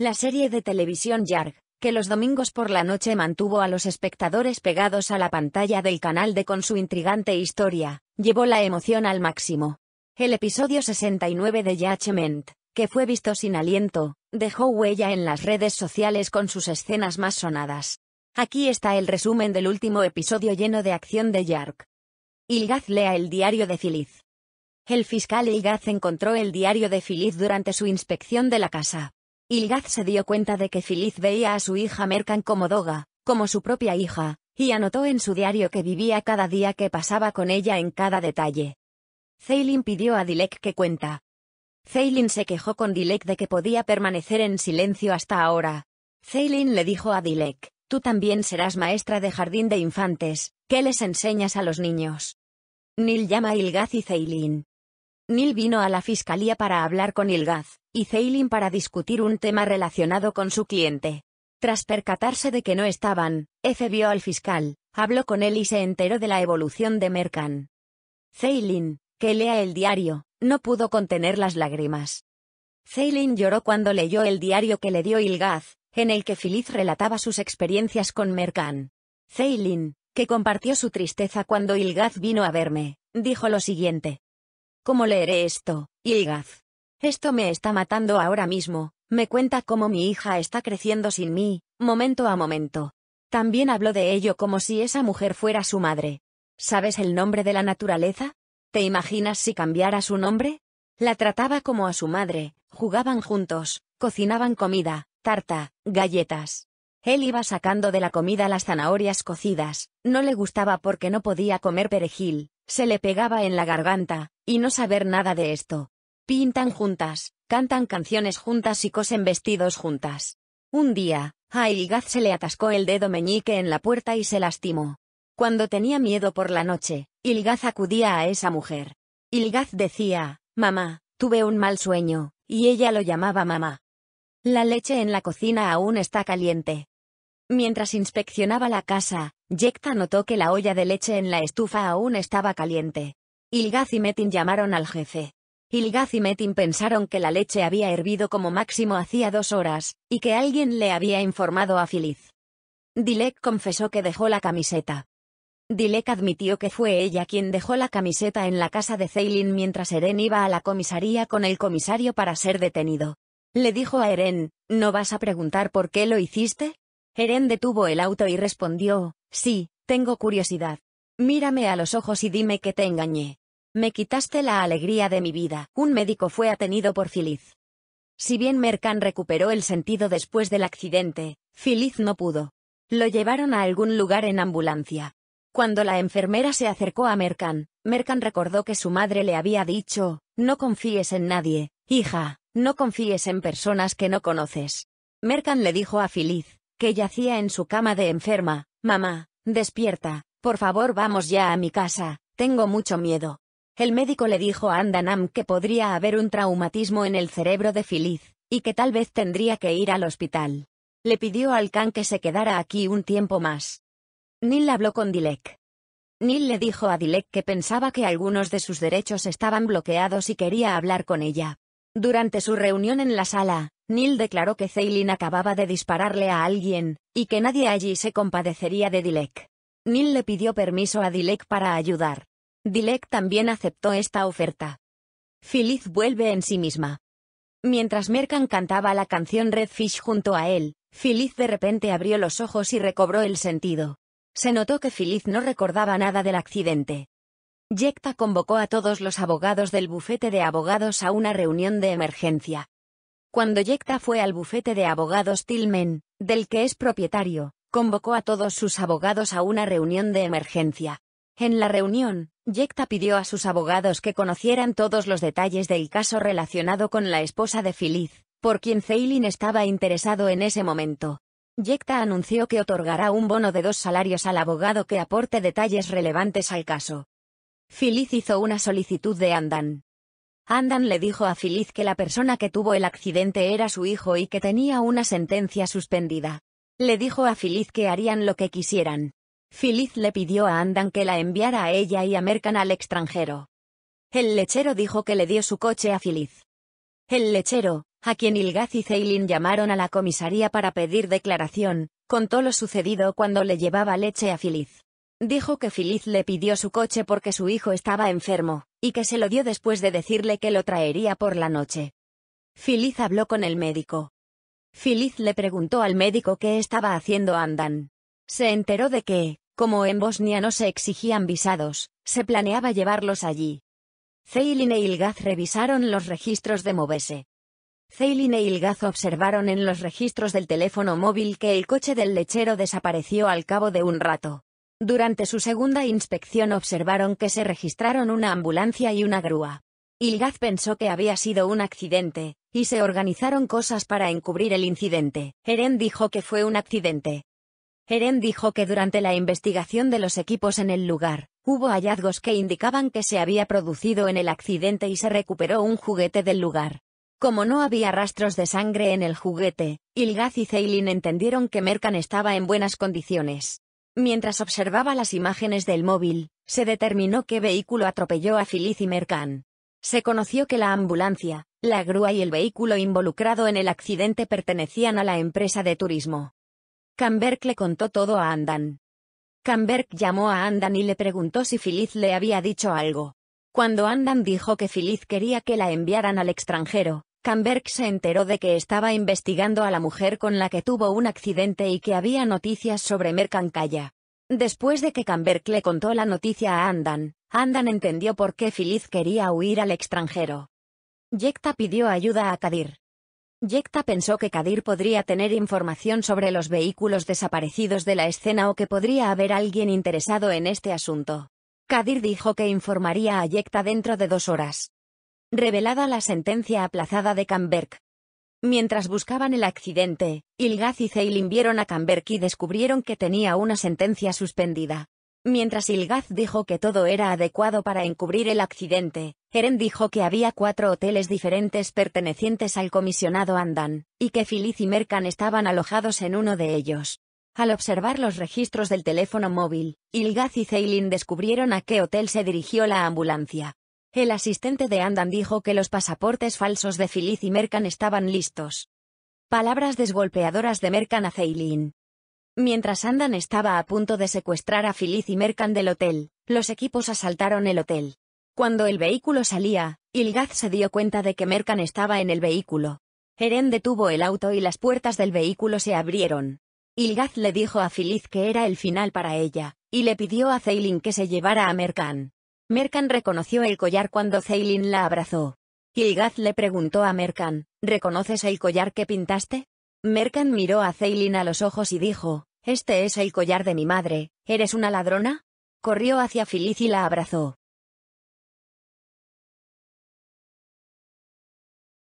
La serie de televisión Yarg, que los domingos por la noche mantuvo a los espectadores pegados a la pantalla del canal de con su intrigante historia, llevó la emoción al máximo. El episodio 69 de Yachement, que fue visto sin aliento, dejó huella en las redes sociales con sus escenas más sonadas. Aquí está el resumen del último episodio lleno de acción de Yark. Ilgaz lea el diario de Filiz. El fiscal Ilgaz encontró el diario de Filiz durante su inspección de la casa. Ilgaz se dio cuenta de que Filiz veía a su hija Mercan como Doga, como su propia hija, y anotó en su diario que vivía cada día que pasaba con ella en cada detalle. Zeylin pidió a Dilek que cuenta. Zeylin se quejó con Dilek de que podía permanecer en silencio hasta ahora. Zeylin le dijo a Dilek, tú también serás maestra de jardín de infantes, ¿qué les enseñas a los niños? Nil llama a Ilgaz y Zeylin. Nil vino a la fiscalía para hablar con Ilgaz, y Zeylin para discutir un tema relacionado con su cliente. Tras percatarse de que no estaban, F vio al fiscal, habló con él y se enteró de la evolución de Mercan. Zeilin, que lea el diario, no pudo contener las lágrimas. Zeilin lloró cuando leyó el diario que le dio Ilgaz, en el que Filiz relataba sus experiencias con Mercan. Zeilin, que compartió su tristeza cuando Ilgaz vino a verme, dijo lo siguiente. ¿Cómo leeré esto, Ilgaz? Esto me está matando ahora mismo, me cuenta cómo mi hija está creciendo sin mí, momento a momento. También habló de ello como si esa mujer fuera su madre. ¿Sabes el nombre de la naturaleza? ¿Te imaginas si cambiara su nombre? La trataba como a su madre, jugaban juntos, cocinaban comida, tarta, galletas. Él iba sacando de la comida las zanahorias cocidas, no le gustaba porque no podía comer perejil, se le pegaba en la garganta, y no saber nada de esto, Pintan juntas, cantan canciones juntas y cosen vestidos juntas. Un día, a Ilgaz se le atascó el dedo meñique en la puerta y se lastimó. Cuando tenía miedo por la noche, Ilgaz acudía a esa mujer. Ilgaz decía, Mamá, tuve un mal sueño, y ella lo llamaba mamá. La leche en la cocina aún está caliente. Mientras inspeccionaba la casa, Yekta notó que la olla de leche en la estufa aún estaba caliente. Ilgaz y Metin llamaron al jefe. Ilgaz y Metin pensaron que la leche había hervido como máximo hacía dos horas, y que alguien le había informado a Filiz. Dilek confesó que dejó la camiseta. Dilek admitió que fue ella quien dejó la camiseta en la casa de Ceylin mientras Eren iba a la comisaría con el comisario para ser detenido. Le dijo a Eren, ¿no vas a preguntar por qué lo hiciste? Eren detuvo el auto y respondió, sí, tengo curiosidad. Mírame a los ojos y dime que te engañé. Me quitaste la alegría de mi vida. Un médico fue atenido por Filiz. Si bien Mercan recuperó el sentido después del accidente, Filiz no pudo. Lo llevaron a algún lugar en ambulancia. Cuando la enfermera se acercó a Mercan, Mercan recordó que su madre le había dicho, no confíes en nadie, hija, no confíes en personas que no conoces. Mercan le dijo a Filiz, que yacía en su cama de enferma, mamá, despierta, por favor vamos ya a mi casa, tengo mucho miedo. El médico le dijo a Andanam que podría haber un traumatismo en el cerebro de Filiz, y que tal vez tendría que ir al hospital. Le pidió al Khan que se quedara aquí un tiempo más. Neil habló con Dilek. Neil le dijo a Dilek que pensaba que algunos de sus derechos estaban bloqueados y quería hablar con ella. Durante su reunión en la sala, Neil declaró que Zeylin acababa de dispararle a alguien, y que nadie allí se compadecería de Dilek. Neil le pidió permiso a Dilek para ayudar. Dilek también aceptó esta oferta. Feliz vuelve en sí misma. Mientras Merkan cantaba la canción Redfish junto a él, Feliz de repente abrió los ojos y recobró el sentido. Se notó que Feliz no recordaba nada del accidente. Yecta convocó a todos los abogados del bufete de abogados a una reunión de emergencia. Cuando Yecta fue al bufete de abogados Tillman, del que es propietario, convocó a todos sus abogados a una reunión de emergencia. En la reunión, Yekta pidió a sus abogados que conocieran todos los detalles del caso relacionado con la esposa de Filiz, por quien Zeilin estaba interesado en ese momento. Yekta anunció que otorgará un bono de dos salarios al abogado que aporte detalles relevantes al caso. Filiz hizo una solicitud de Andan. Andan le dijo a Filiz que la persona que tuvo el accidente era su hijo y que tenía una sentencia suspendida. Le dijo a Filiz que harían lo que quisieran, Filiz le pidió a Andan que la enviara a ella y a Mercan al extranjero. El lechero dijo que le dio su coche a Filiz. El lechero, a quien Ilgaz y Ceylin llamaron a la comisaría para pedir declaración, contó lo sucedido cuando le llevaba leche a Filiz. Dijo que Filiz le pidió su coche porque su hijo estaba enfermo, y que se lo dio después de decirle que lo traería por la noche. Filiz habló con el médico. Filiz le preguntó al médico qué estaba haciendo Andan. Se enteró de que, como en Bosnia no se exigían visados, se planeaba llevarlos allí. Zeilin e Ilgaz revisaron los registros de Movese. Zeilin e Ilgaz observaron en los registros del teléfono móvil que el coche del lechero desapareció al cabo de un rato. Durante su segunda inspección observaron que se registraron una ambulancia y una grúa. Ilgaz pensó que había sido un accidente, y se organizaron cosas para encubrir el incidente. Eren dijo que fue un accidente, Heren dijo que durante la investigación de los equipos en el lugar, hubo hallazgos que indicaban que se había producido en el accidente y se recuperó un juguete del lugar. Como no había rastros de sangre en el juguete, Ilgaz y Zeilin entendieron que Merkan estaba en buenas condiciones. Mientras observaba las imágenes del móvil, se determinó qué vehículo atropelló a Filiz y Merkan. Se conoció que la ambulancia, la grúa y el vehículo involucrado en el accidente pertenecían a la empresa de turismo. Camberg le contó todo a Andan. Camberg llamó a Andan y le preguntó si Filiz le había dicho algo. Cuando Andan dijo que Filiz quería que la enviaran al extranjero, Camberg se enteró de que estaba investigando a la mujer con la que tuvo un accidente y que había noticias sobre Mercancalla. Después de que Camberg le contó la noticia a Andan, Andan entendió por qué Filiz quería huir al extranjero. Yecta pidió ayuda a Kadir. Yecta pensó que Kadir podría tener información sobre los vehículos desaparecidos de la escena o que podría haber alguien interesado en este asunto. Kadir dijo que informaría a Yecta dentro de dos horas. Revelada la sentencia aplazada de Camberg. Mientras buscaban el accidente, Ilgaz y Zeylin vieron a Camberg y descubrieron que tenía una sentencia suspendida. Mientras Ilgaz dijo que todo era adecuado para encubrir el accidente, Eren dijo que había cuatro hoteles diferentes pertenecientes al comisionado Andan, y que Filiz y Merkan estaban alojados en uno de ellos. Al observar los registros del teléfono móvil, Ilgaz y Zeylin descubrieron a qué hotel se dirigió la ambulancia. El asistente de Andan dijo que los pasaportes falsos de Filiz y Merkan estaban listos. Palabras desgolpeadoras de Mercan a Zeylin Mientras Andan estaba a punto de secuestrar a Filiz y Mercan del hotel, los equipos asaltaron el hotel. Cuando el vehículo salía, Ilgaz se dio cuenta de que Mercan estaba en el vehículo. Eren detuvo el auto y las puertas del vehículo se abrieron. Ilgaz le dijo a Filiz que era el final para ella, y le pidió a Zeylin que se llevara a Mercan. Mercan reconoció el collar cuando Zeylin la abrazó. Ilgaz le preguntó a Mercan, ¿reconoces el collar que pintaste? Merkan miró a Zeylin a los ojos y dijo, este es el collar de mi madre, ¿eres una ladrona? Corrió hacia Feliz y la abrazó.